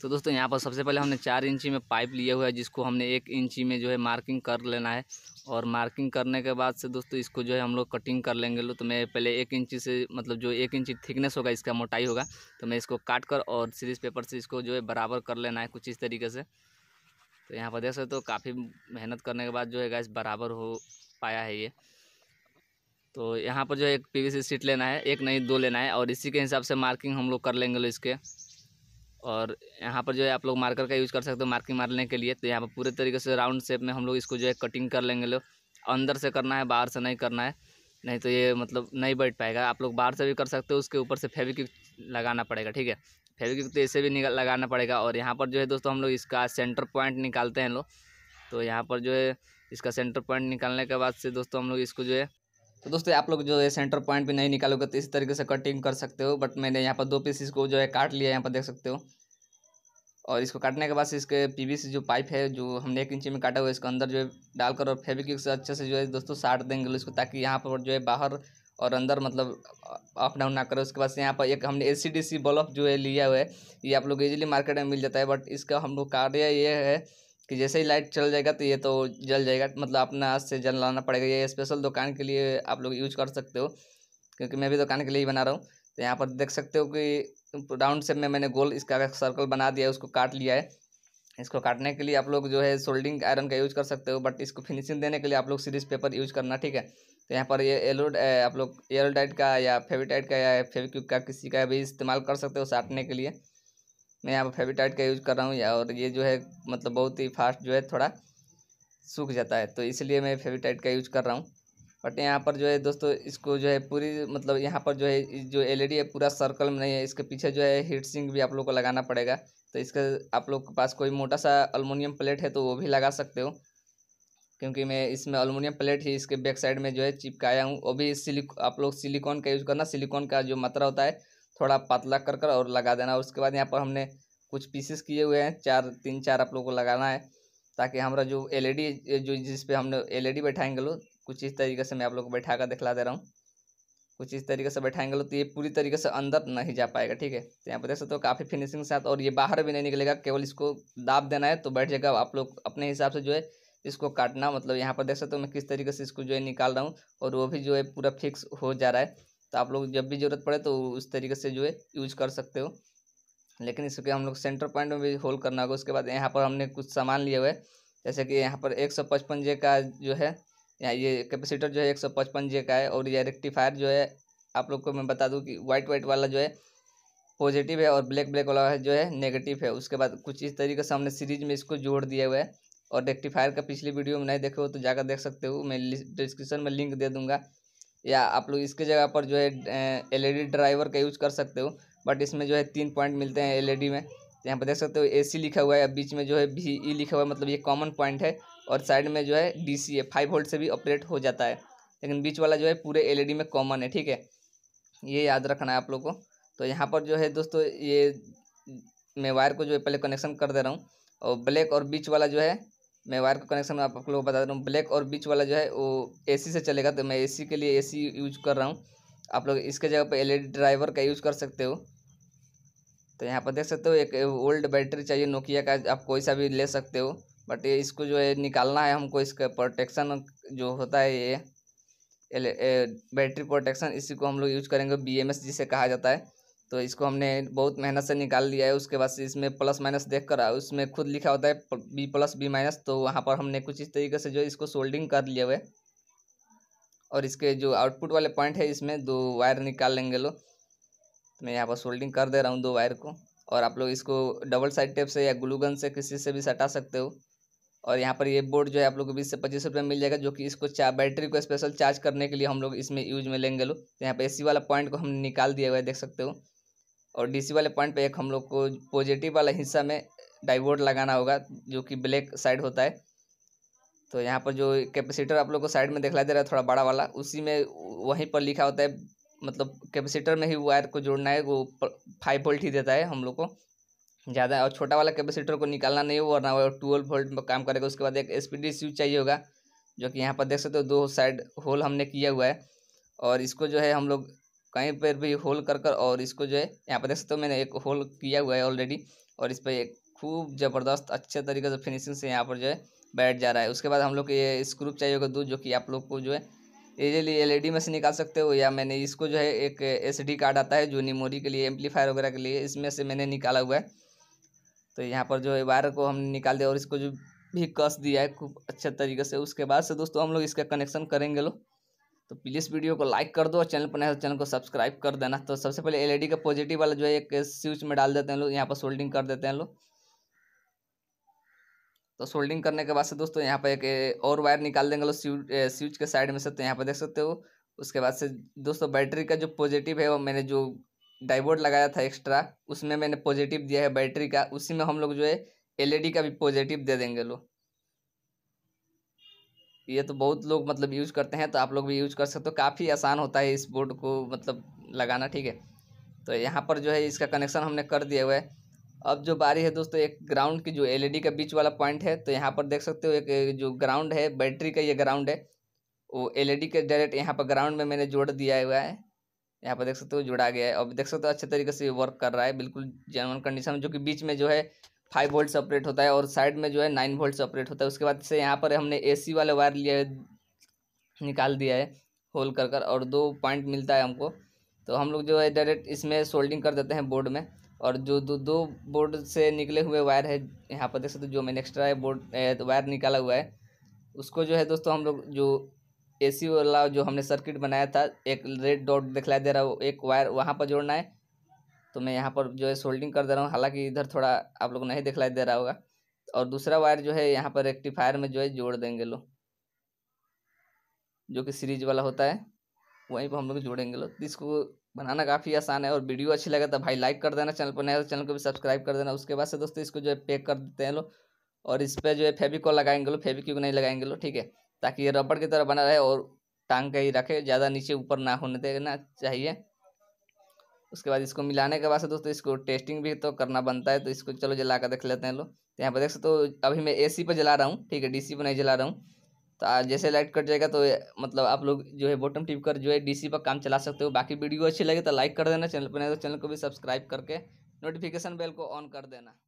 तो दोस्तों यहाँ पर सबसे पहले हमने चार इंची में पाइप लिया हुआ है जिसको हमने एक इंची में जो है मार्किंग कर लेना है और मार्किंग करने के बाद से दोस्तों इसको जो है हम लोग कटिंग कर लेंगे लो तो मैं पहले एक इंची से मतलब जो एक इंची थिकनेस होगा इसका मोटाई होगा तो मैं इसको काट कर और सीरीज पेपर से इसको जो है बराबर कर लेना है कुछ इस तरीके से तो यहाँ पर देख सकते हो तो काफ़ी मेहनत करने के बाद जो है गैस बराबर हो पाया है ये तो यहाँ पर जो है एक सी सीट लेना है एक नहीं दो लेना है और इसी के हिसाब से मार्किंग हम लोग कर लेंगे लो इसके और यहाँ पर जो है आप लोग मार्कर का यूज़ कर सकते हो मार्किंग मारने के लिए तो यहाँ पर पूरे तरीके से राउंड शेप में हम लोग इसको जो है कटिंग कर लेंगे लोग अंदर से करना है बाहर से नहीं करना है नहीं तो ये मतलब नहीं बैठ पाएगा आप लोग बाहर से भी कर सकते हो उसके ऊपर से फेविक्विक लगाना पड़ेगा ठीक है फेविक्विक तो इसे भी लगाना पड़ेगा और यहाँ पर जो है दोस्तों हम लोग इसका सेंटर पॉइंट निकालते हैं लोग तो यहाँ पर जो है इसका सेंटर पॉइंट निकालने के बाद से दोस्तों हम लोग इसको जो है तो दोस्तों आप लोग जो है सेंटर पॉइंट भी नहीं निकालोगे तो इसी तरीके से कटिंग कर सकते हो बट मैंने यहाँ पर दो पीस को जो है काट लिया यहाँ पर देख सकते हो और इसको काटने के बाद इसके पीवीसी जो पाइप है जो हमने एक इंची में काटा हुआ है इसको अंदर जो है डालकर और फेविक्विक से अच्छे से जो है दोस्तों साट देंगे इसको ताकि यहाँ पर जो है बाहर और अंदर मतलब अप डाउन ना करें उसके बाद से यहाँ पर एक हमने ए सी डी सी बल्ब जो है लिया हुआ है ये आप लोग इजीली मार्केट में मिल जाता है बट इसका हम लोग कार्य ये है कि जैसे ही लाइट चल जाएगा तो ये तो जल जाएगा मतलब अपना हाथ से जल लाना पड़ेगा ये स्पेशल दुकान के लिए आप लोग यूज कर सकते हो क्योंकि मैं भी दुकान के लिए ही बना रहा हूँ तो यहाँ पर देख सकते हो कि राउंड शेप में मैंने गोल इसका सर्कल बना दिया है उसको काट लिया है इसको काटने के लिए आप लोग जो है सोल्डिंग आयरन का यूज कर सकते हो बट इसको फिनिशिंग देने के लिए आप लोग सीरीज पेपर यूज करना ठीक है तो यहाँ पर ये एलो आप लोग एयरोडाइट का या फेविटाइट का या फेविक्यूब का किसी का भी इस्तेमाल कर सकते हो साटने के लिए मैं यहाँ पर फेविटाइट का यूज़ कर रहा हूँ और ये जो है मतलब बहुत ही फास्ट जो है थोड़ा सूख जाता है तो इसलिए मैं फेविटाइट का यूज़ कर रहा हूँ बट यहाँ पर जो है दोस्तों इसको जो है पूरी मतलब यहाँ पर जो है जो एलईडी e है पूरा सर्कल में नहीं है इसके पीछे जो है हीट सिंक भी आप लोग को लगाना पड़ेगा तो इसके आप लोग के पास कोई मोटा सा अलमोनियम प्लेट है तो वो भी लगा सकते हो क्योंकि मैं इसमें अलमोनियम प्लेट ही इसके बैक साइड में जो है चिपकाया हूँ वो भी सिलिक आप लोग सिलिकॉन का यूज़ करना सिलिकॉन का जो मात्रा होता है थोड़ा पतला कर कर और लगा देना उसके बाद यहाँ पर हमने कुछ पीसेस किए हुए हैं चार तीन चार आप लोग को लगाना है ताकि हमारा जो एलईडी जो जिस पे हमने एलईडी बैठाएंगे लो कुछ इस तरीके से मैं आप लोग को बैठा कर दिखला दे रहा हूँ कुछ इस तरीके से बैठाएंगे लोग तो ये पूरी तरीके से अंदर नहीं जा पाएगा ठीक है तो यहाँ पर देख सकते हो काफ़ी फिनिशिंग के साथ और ये बाहर भी नहीं निकलेगा केवल इसको दाब देना है तो बैठ जाएगा आप लोग अपने हिसाब से जो है इसको काटना मतलब यहाँ पर देख सकते हो मैं किस तरीके से इसको जो है निकाल रहा हूँ और वो भी जो है पूरा फिक्स हो जा रहा है तो आप लोग जब भी ज़रूरत पड़े तो उस तरीके से जो है यूज कर सकते हो लेकिन इसके हम लोग सेंटर पॉइंट में भी होल करना होगा उसके बाद यहाँ पर हमने कुछ सामान लिए हुए जैसे कि यहाँ पर एक सौ पचपन जे का जो है यहाँ ये कैपेसिटर जो है एक सौ पचपन जे का है और यह रेक्टिफायर जो है आप लोग को मैं बता दूँ कि वाइट वाइट वाला जो है पॉजिटिव है और ब्लैक ब्लैक वाला है जो है नेगेटिव है उसके बाद कुछ इस तरीके से हमने सीरीज में इसको जोड़ दिया हुआ है और रेक्टिफायर का पिछली वीडियो में नहीं देखे हो तो जाकर देख सकते हो मैं डिस्क्रिप्शन में लिंक दे दूंगा या आप लोग इसके जगह पर जो है एलईडी ड्राइवर e का यूज़ कर सकते हो बट इसमें जो है तीन पॉइंट मिलते हैं एलईडी e में यहाँ पर देख सकते हो एसी लिखा हुआ है बीच में जो है भी ई e लिखा हुआ है मतलब ये कॉमन पॉइंट है और साइड में जो है डी सी है फाइव वोल्ट से भी ऑपरेट हो जाता है लेकिन बीच वाला जो है पूरे एल में कॉमन है ठीक है ये याद रखना है आप लोग को तो यहाँ पर जो है दोस्तों ये मैं वायर को जो है पहले कनेक्शन कर दे रहा हूँ और ब्लैक और बीच वाला जो है मैं वायर का कनेक्शन आप लोगों को बता रहा हूँ ब्लैक और बीच वाला जो है वो एसी से चलेगा तो मैं एसी के लिए एसी यूज कर रहा हूँ आप लोग इसके जगह पर एलईडी e ड्राइवर का यूज कर सकते हो तो यहाँ पर देख सकते हो एक ओल्ड बैटरी चाहिए नोकिया का आप कोई सा भी ले सकते हो बट ये इसको जो है निकालना है हमको इसका प्रोटेक्शन जो होता है ये e, बैटरी प्रोटेक्शन इसी को हम लोग यूज करेंगे बी जिसे कहा जाता है तो इसको हमने बहुत मेहनत से निकाल लिया है उसके बाद से इसमें प्लस माइनस देख कर उसमें खुद लिखा होता है बी प्लस बी माइनस तो वहाँ पर हमने कुछ इस तरीके से जो इसको सोल्डिंग कर लिए हुए और इसके जो आउटपुट वाले पॉइंट है इसमें दो वायर निकाल लेंगे लोग तो मैं यहाँ पर सोल्डिंग कर दे रहा हूँ दो वायर को और आप लोग इसको डबल साइड टेप से या ग्लूगन से किसी से भी सटा सकते हो और यहाँ पर ये बोर्ड जो है आप लोग को बीस से पच्चीस रुपये मिल जाएगा जो कि इसको चार बैटरी को स्पेशल चार्ज करने के लिए हम लोग इसमें यूज में लेंगे लोग तो यहाँ पर ए वाला पॉइंट को हम निकाल दिया हुआ है देख सकते हो और डीसी वाले पॉइंट पे एक हम लोग को पॉजिटिव वाला हिस्सा में डाइवोर्ट लगाना होगा जो कि ब्लैक साइड होता है तो यहाँ पर जो कैपेसिटर आप लोग को साइड में दिखलाई दे रहा है थोड़ा बड़ा वाला उसी में वहीं पर लिखा होता है मतलब कैपेसिटर में ही वायर को जोड़ना है वो फाइव वोल्ट ही देता है हम लोग को ज़्यादा और छोटा वाला कैपेसिटर को निकालना नहीं हो वरना वो ट्वेल्व वोल्ट में काम करेगा उसके बाद एक एस पी डी स्विच चाहिए होगा जो कि यहाँ पर देख सकते हो दो साइड होल हमने किया हुआ है और इसको जो है हम लोग कहीं पर भी होल कर कर और इसको जो है यहाँ पर देख सकते हो मैंने एक होल किया हुआ है ऑलरेडी और इस पर एक खूब ज़बरदस्त अच्छे तरीके से फिनिशिंग से यहाँ पर जो है बैठ जा रहा है उसके बाद हम लोग को ये स्क्रूप चाहिए होगा दो जो कि आप लोग को जो है इजीली एल में से निकाल सकते हो या मैंने इसको जो है एक एस कार्ड आता है जो निमोरी के लिए एम्पलीफायर वगैरह के लिए इसमें से मैंने निकाला हुआ है तो यहाँ पर जो है वायर को हमने निकाल दिया और इसको जो भी कस दिया है खूब अच्छे तरीके से उसके बाद से दोस्तों हम लोग इसका कनेक्शन करेंगे लोग तो प्लीज़ वीडियो को लाइक कर दो और चैनल पर नया तो चैनल को सब्सक्राइब कर देना तो सबसे पहले एलईडी e का पॉजिटिव वाला जो है एक स्विच में डाल देते हैं लोग यहाँ पर सोल्डिंग कर देते हैं लोग तो सोल्डिंग करने के बाद से दोस्तों यहाँ पर एक और वायर निकाल देंगे लोग स्विच के साइड में से तो यहाँ पर देख सकते हो उसके बाद से दोस्तों बैटरी का जो पॉजिटिव है वो मैंने जो डाइवोर्ड लगाया था एक्स्ट्रा उसमें मैंने पॉजिटिव दिया है बैटरी का उसी में हम लोग जो है एलईडी e का भी पॉजिटिव दे देंगे लोग ये तो बहुत लोग मतलब यूज करते हैं तो आप लोग भी यूज कर सकते हो तो काफ़ी आसान होता है इस बोर्ड को मतलब लगाना ठीक है तो यहाँ पर जो है इसका कनेक्शन हमने कर दिया हुआ है अब जो बारी है दोस्तों एक ग्राउंड की जो एलईडी का बीच वाला पॉइंट है तो यहाँ पर देख सकते हो एक जो ग्राउंड है बैटरी का ये ग्राउंड है वो एलईडी के डायरेक्ट यहाँ पर ग्राउंड में मैंने जोड़ दिया हुआ है यहाँ पर देख सकते हो जुड़ा गया है अब देख सकते हो अच्छे तरीके से वर्क कर रहा है बिल्कुल जनवन कंडीशन में जो कि बीच में जो है फाइव वोल्ट से ऑपरेट होता है और साइड में जो है नाइन वोल्ट से ऑपरेट होता है उसके बाद से यहाँ पर हमने एसी वाले वायर लिया है निकाल दिया है होल कर कर और दो पॉइंट मिलता है हमको तो हम लोग जो है डायरेक्ट इसमें सोल्डिंग कर देते हैं बोर्ड में और जो दो दो बोर्ड से निकले हुए वायर है यहाँ पर देख सकते हो जो मैंने एक्स्ट्रा है बोर्ड वायर निकाला हुआ है उसको जो है दोस्तों हम लोग जो एसी वाला जो हमने सर्किट बनाया था एक रेड डॉट दिखलाई दे रहा है एक वायर वहाँ पर जोड़ना है तो मैं यहाँ पर जो है सोल्डिंग कर दे रहा हूँ हालांकि इधर थोड़ा आप लोग नहीं दिखलाई दे रहा होगा और दूसरा वायर जो है यहाँ पर रेक्टिफायर में जो है जोड़ देंगे लोग जो कि सीरीज वाला होता है वहीं पर हम लोग जोड़ेंगे लोग इसको बनाना काफ़ी आसान है और वीडियो अच्छी लगे तो भाई लाइक कर देना चैनल पर नया तो चैनल को भी सब्सक्राइब कर देना उसके बाद से दोस्तों इसको जो है पैक कर देते हैं लोग और इस पर जो है फेविकॉल लगाएंगे लोग फेविक्यूक नहीं लगाएंगे लोग ठीक है ताकि ये रबड़ की तरह बना रहे और टांग के ही रखे ज़्यादा नीचे ऊपर ना होने देना चाहिए उसके बाद इसको मिलाने के बाद से दोस्तों इसको टेस्टिंग भी तो करना बनता है तो इसको चलो जला कर देख लेते हैं लोग तो यहाँ पर देख सकते हो तो अभी मैं ए पर जला रहा हूँ ठीक है डी पर नहीं जला रहा हूँ तो जैसे लाइट कट जाएगा तो मतलब आप लोग जो है बॉटम टिप कर जो है डी पर काम चला सकते हो बाकी वीडियो अच्छी लगे तो लाइक कर देना चैनल पर नहीं तो चैनल को भी सब्सक्राइब करके नोटिफिकेशन बेल को ऑन कर देना